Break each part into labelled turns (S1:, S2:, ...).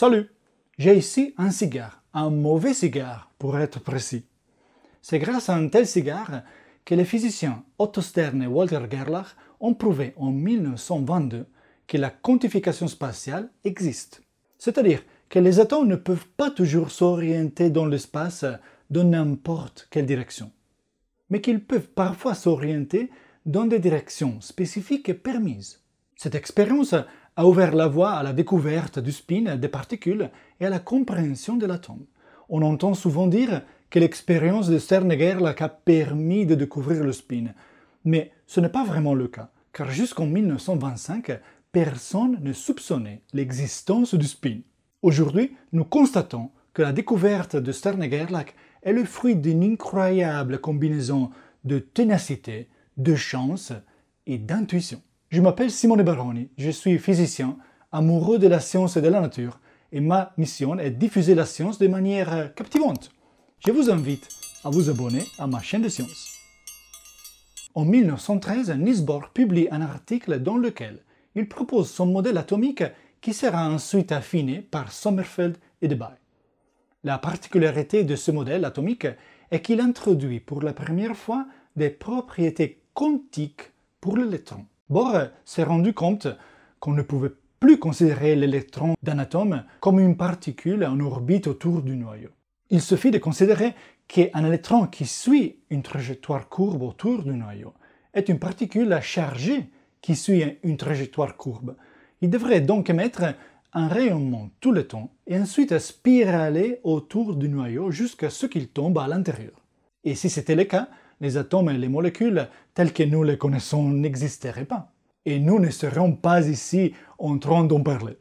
S1: Salut, j'ai ici un cigare, un mauvais cigare pour être précis. C'est grâce à un tel cigare que les physiciens Otto Stern et Walter Gerlach ont prouvé en 1922 que la quantification spatiale existe. C'est-à-dire que les atomes ne peuvent pas toujours s'orienter dans l'espace dans n'importe quelle direction, mais qu'ils peuvent parfois s'orienter dans des directions spécifiques et permises. Cette expérience a ouvert la voie à la découverte du spin, des particules et à la compréhension de l'atome. On entend souvent dire que l'expérience de Stern-Gerlach a permis de découvrir le spin, mais ce n'est pas vraiment le cas, car jusqu'en 1925, personne ne soupçonnait l'existence du spin. Aujourd'hui, nous constatons que la découverte de stern est le fruit d'une incroyable combinaison de ténacité, de chance et d'intuition. Je m'appelle Simone Baroni, je suis physicien, amoureux de la science et de la nature, et ma mission est de diffuser la science de manière euh, captivante. Je vous invite à vous abonner à ma chaîne de science. En 1913, Niels Bohr publie un article dans lequel il propose son modèle atomique qui sera ensuite affiné par Sommerfeld et Debye. La particularité de ce modèle atomique est qu'il introduit pour la première fois des propriétés quantiques pour l'électron. Bohr s'est rendu compte qu'on ne pouvait plus considérer l'électron d'un atome comme une particule en orbite autour du noyau. Il suffit de considérer qu'un électron qui suit une trajectoire courbe autour du noyau est une particule chargée qui suit une trajectoire courbe. Il devrait donc émettre un rayonnement tout le temps et ensuite spiraler autour du noyau jusqu'à ce qu'il tombe à l'intérieur. Et si c'était le cas, les atomes et les molécules telles que nous les connaissons n'existeraient pas. Et nous ne serions pas ici en train d'en parler.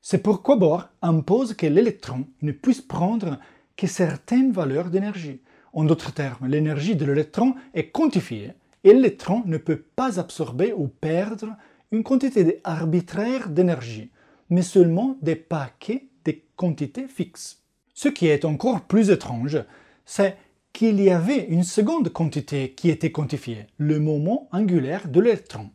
S1: C'est pourquoi Bohr impose que l'électron ne puisse prendre que certaines valeurs d'énergie. En d'autres termes, l'énergie de l'électron est quantifiée et l'électron ne peut pas absorber ou perdre une quantité arbitraire d'énergie, mais seulement des paquets de quantités fixes. Ce qui est encore plus étrange, c'est qu'il y avait une seconde quantité qui était quantifiée, le moment angulaire de l'électron.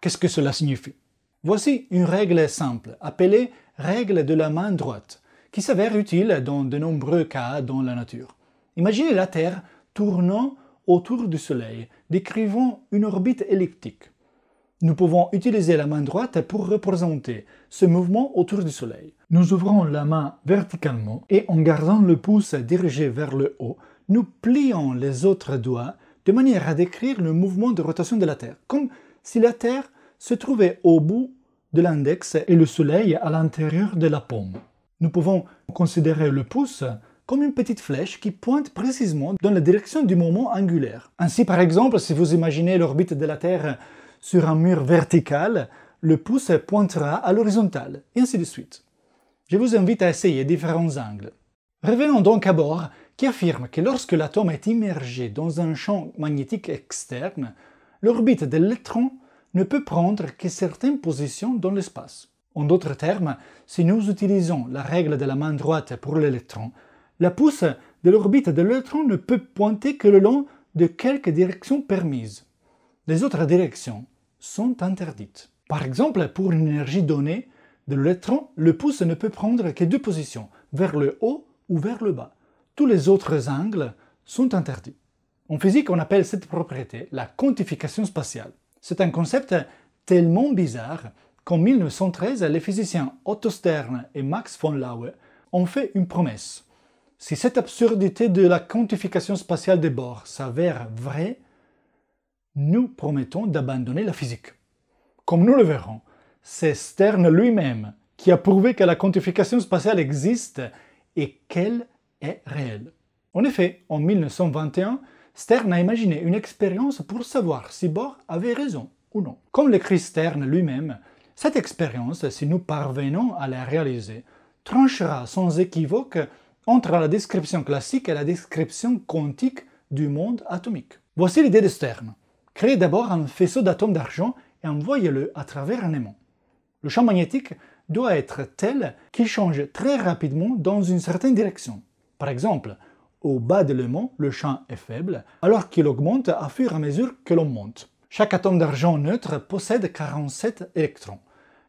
S1: Qu'est-ce que cela signifie Voici une règle simple, appelée règle de la main droite, qui s'avère utile dans de nombreux cas dans la nature. Imaginez la Terre tournant autour du Soleil, décrivant une orbite elliptique. Nous pouvons utiliser la main droite pour représenter ce mouvement autour du Soleil. Nous ouvrons la main verticalement et en gardant le pouce dirigé vers le haut, nous plions les autres doigts de manière à décrire le mouvement de rotation de la Terre, comme si la Terre se trouvait au bout de l'index et le Soleil à l'intérieur de la paume. Nous pouvons considérer le pouce comme une petite flèche qui pointe précisément dans la direction du moment angulaire. Ainsi, par exemple, si vous imaginez l'orbite de la Terre sur un mur vertical, le pouce pointera à l'horizontale, et ainsi de suite. Je vous invite à essayer différents angles. Revenons donc à bord qui affirme que lorsque l'atome est immergé dans un champ magnétique externe, l'orbite de l'électron ne peut prendre que certaines positions dans l'espace. En d'autres termes, si nous utilisons la règle de la main droite pour l'électron, la pousse de l'orbite de l'électron ne peut pointer que le long de quelques directions permises. Les autres directions sont interdites. Par exemple, pour une énergie donnée de l'électron, le pouce ne peut prendre que deux positions, vers le haut ou vers le bas tous les autres angles sont interdits. En physique, on appelle cette propriété la quantification spatiale. C'est un concept tellement bizarre qu'en 1913, les physiciens Otto Stern et Max von Laue ont fait une promesse. Si cette absurdité de la quantification spatiale des bords s'avère vraie, nous promettons d'abandonner la physique. Comme nous le verrons, c'est Stern lui-même qui a prouvé que la quantification spatiale existe et qu'elle réel. En effet, en 1921, Stern a imaginé une expérience pour savoir si Bohr avait raison ou non. Comme l'écrit Stern lui-même, cette expérience, si nous parvenons à la réaliser, tranchera sans équivoque entre la description classique et la description quantique du monde atomique. Voici l'idée de Stern. Créez d'abord un faisceau d'atomes d'argent et envoyez-le à travers un aimant. Le champ magnétique doit être tel qu'il change très rapidement dans une certaine direction. Par exemple, au bas de l'aimant, le champ est faible, alors qu'il augmente à fur et à mesure que l'on monte. Chaque atome d'argent neutre possède 47 électrons.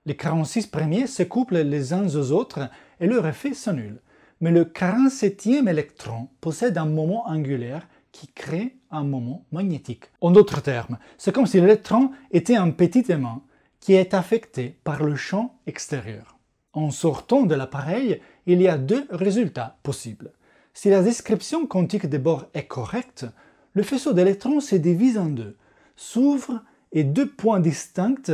S1: Les 46 premiers se couplent les uns aux autres et leur effet s'annule. Mais le 47e électron possède un moment angulaire qui crée un moment magnétique. En d'autres termes, c'est comme si l'électron était un petit aimant qui est affecté par le champ extérieur. En sortant de l'appareil, il y a deux résultats possibles. Si la description quantique de Bohr est correcte, le faisceau d'électrons se divise en deux, s'ouvre et deux points distincts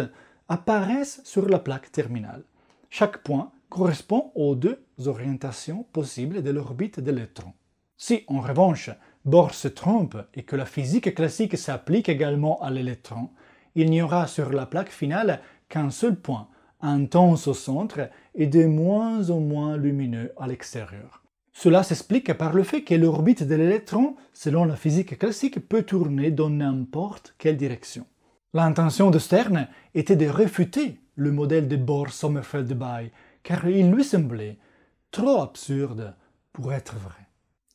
S1: apparaissent sur la plaque terminale. Chaque point correspond aux deux orientations possibles de l'orbite de l'électron. Si, en revanche, Bohr se trompe et que la physique classique s'applique également à l'électron, il n'y aura sur la plaque finale qu'un seul point, intense au centre et de moins en moins lumineux à l'extérieur. Cela s'explique par le fait que l'orbite de l'électron, selon la physique classique, peut tourner dans n'importe quelle direction. L'intention de Stern était de réfuter le modèle de Bohr-Sommerfeld-Bay, car il lui semblait trop absurde pour être vrai.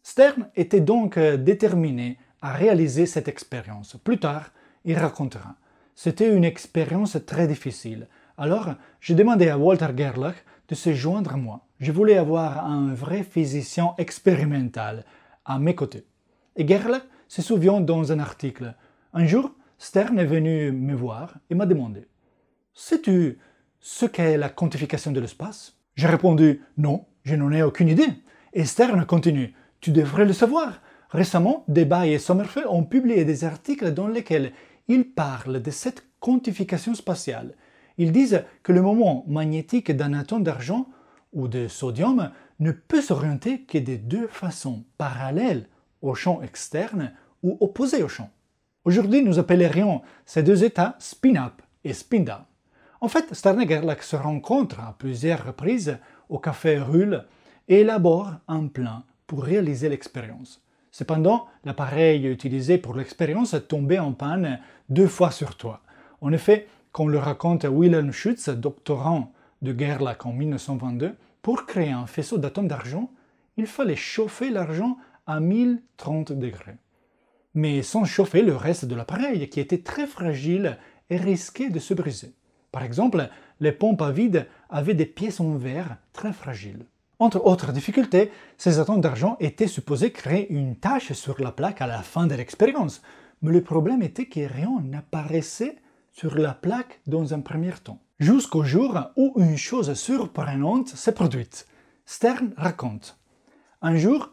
S1: Stern était donc euh, déterminé à réaliser cette expérience. Plus tard, il racontera. C'était une expérience très difficile. Alors, j'ai demandé à Walter Gerlach de se joindre à moi. Je voulais avoir un vrai physicien expérimental à mes côtés. Et Gerle se souvient dans un article. Un jour, Stern est venu me voir et m'a demandé Sais-tu ce qu'est la quantification de l'espace J'ai répondu Non, je n'en ai aucune idée. Et Stern continue Tu devrais le savoir. Récemment, Debye et Sommerfeld ont publié des articles dans lesquels ils parlent de cette quantification spatiale ils disent que le moment magnétique d'un atome d'argent ou de sodium ne peut s'orienter que de deux façons, parallèles au champ externe ou opposées au champ. Aujourd'hui, nous appellerions ces deux états spin-up et spin-down. En fait, Gerlach se rencontre à plusieurs reprises au café Ruhl et élabore un plan pour réaliser l'expérience. Cependant, l'appareil utilisé pour l'expérience est tombé en panne deux fois sur trois. En effet, qu'on le raconte à Wilhelm Schutz, doctorant de Gerlach en 1922, pour créer un faisceau d'atomes d'argent, il fallait chauffer l'argent à 1030 degrés. Mais sans chauffer le reste de l'appareil, qui était très fragile et risquait de se briser. Par exemple, les pompes à vide avaient des pièces en verre très fragiles. Entre autres difficultés, ces atomes d'argent étaient supposés créer une tache sur la plaque à la fin de l'expérience, mais le problème était que rien n'apparaissait sur la plaque dans un premier temps, jusqu'au jour où une chose surprenante s'est produite. Stern raconte. Un jour,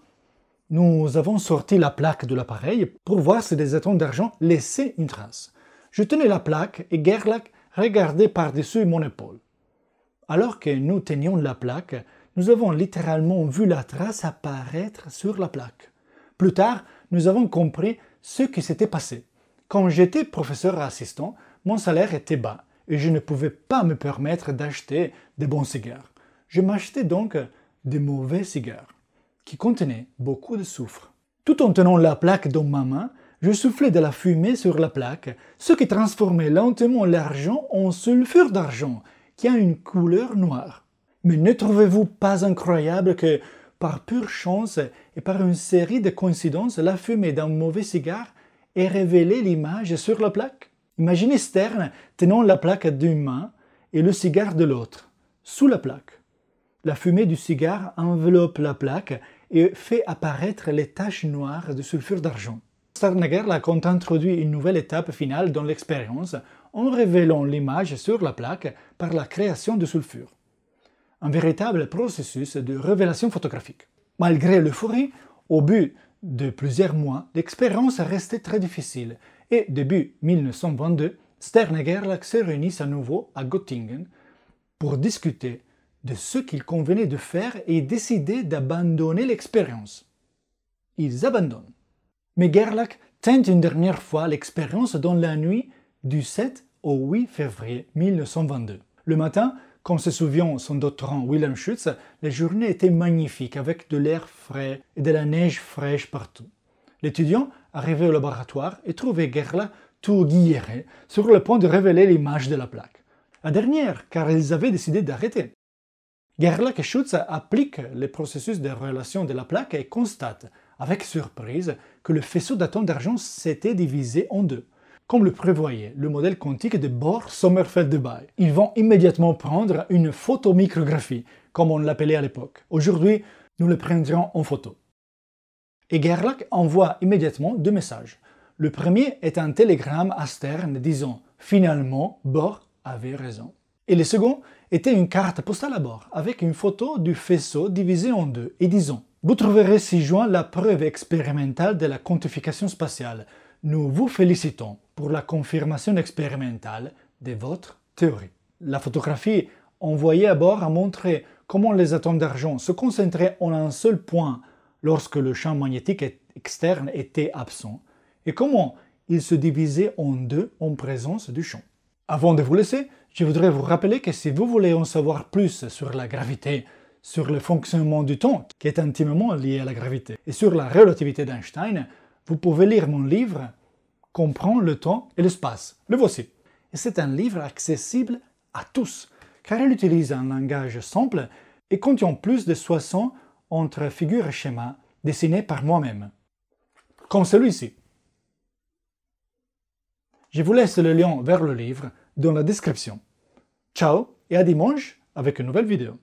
S1: nous avons sorti la plaque de l'appareil pour voir si des étangs d'argent laissaient une trace. Je tenais la plaque et Gerlach regardait par-dessus mon épaule. Alors que nous tenions la plaque, nous avons littéralement vu la trace apparaître sur la plaque. Plus tard, nous avons compris ce qui s'était passé. Quand j'étais professeur assistant, mon salaire était bas et je ne pouvais pas me permettre d'acheter des bons cigares. Je m'achetais donc des mauvais cigares qui contenaient beaucoup de soufre. Tout en tenant la plaque dans ma main, je soufflais de la fumée sur la plaque, ce qui transformait lentement l'argent en sulfure d'argent, qui a une couleur noire. Mais ne trouvez-vous pas incroyable que, par pure chance et par une série de coïncidences, la fumée d'un mauvais cigare ait révélé l'image sur la plaque Imaginez Stern tenant la plaque d'une main et le cigare de l'autre, sous la plaque. La fumée du cigare enveloppe la plaque et fait apparaître les taches noires de sulfure d'argent. Starnager l'a compte introduit une nouvelle étape finale dans l'expérience en révélant l'image sur la plaque par la création de sulfure. Un véritable processus de révélation photographique. Malgré l'euphorie, au but de plusieurs mois, l'expérience resté très difficile et début 1922, Gerlach se réunissent à nouveau à Göttingen pour discuter de ce qu'il convenait de faire et décider d'abandonner l'expérience. Ils abandonnent. Mais Gerlach tente une dernière fois l'expérience dans la nuit du 7 au 8 février 1922. Le matin, comme se souvient son doctorant Wilhelm Schutz, la journée était magnifique avec de l'air frais et de la neige fraîche partout. L'étudiant arrivé au laboratoire et trouvé Gerla tout guilleré, sur le point de révéler l'image de la plaque. La dernière, car ils avaient décidé d'arrêter. Gerlach et Schutz appliquent le processus de relation de la plaque et constatent, avec surprise, que le faisceau d'atomes d'argent s'était divisé en deux. Comme le prévoyait le modèle quantique de Bohr Sommerfeld de ils vont immédiatement prendre une photomicrographie, comme on l'appelait à l'époque. Aujourd'hui, nous le prendrons en photo et Gerlach envoie immédiatement deux messages. Le premier est un télégramme à Stern disant Finalement, Bohr avait raison. Et le second était une carte postale à bord avec une photo du faisceau divisé en deux et disant Vous trouverez ci-joint la preuve expérimentale de la quantification spatiale. Nous vous félicitons pour la confirmation expérimentale de votre théorie. La photographie envoyée à bord a montré comment les atomes d'argent se concentraient en un seul point lorsque le champ magnétique externe était absent et comment il se divisait en deux en présence du champ. Avant de vous laisser, je voudrais vous rappeler que si vous voulez en savoir plus sur la gravité, sur le fonctionnement du temps qui est intimement lié à la gravité et sur la relativité d'Einstein, vous pouvez lire mon livre Comprendre le temps et l'espace. Le voici. C'est un livre accessible à tous car il utilise un langage simple et contient plus de 60 entre figures et schémas dessinés par moi-même, comme celui-ci. Je vous laisse le lien vers le livre dans la description. Ciao et à dimanche avec une nouvelle vidéo.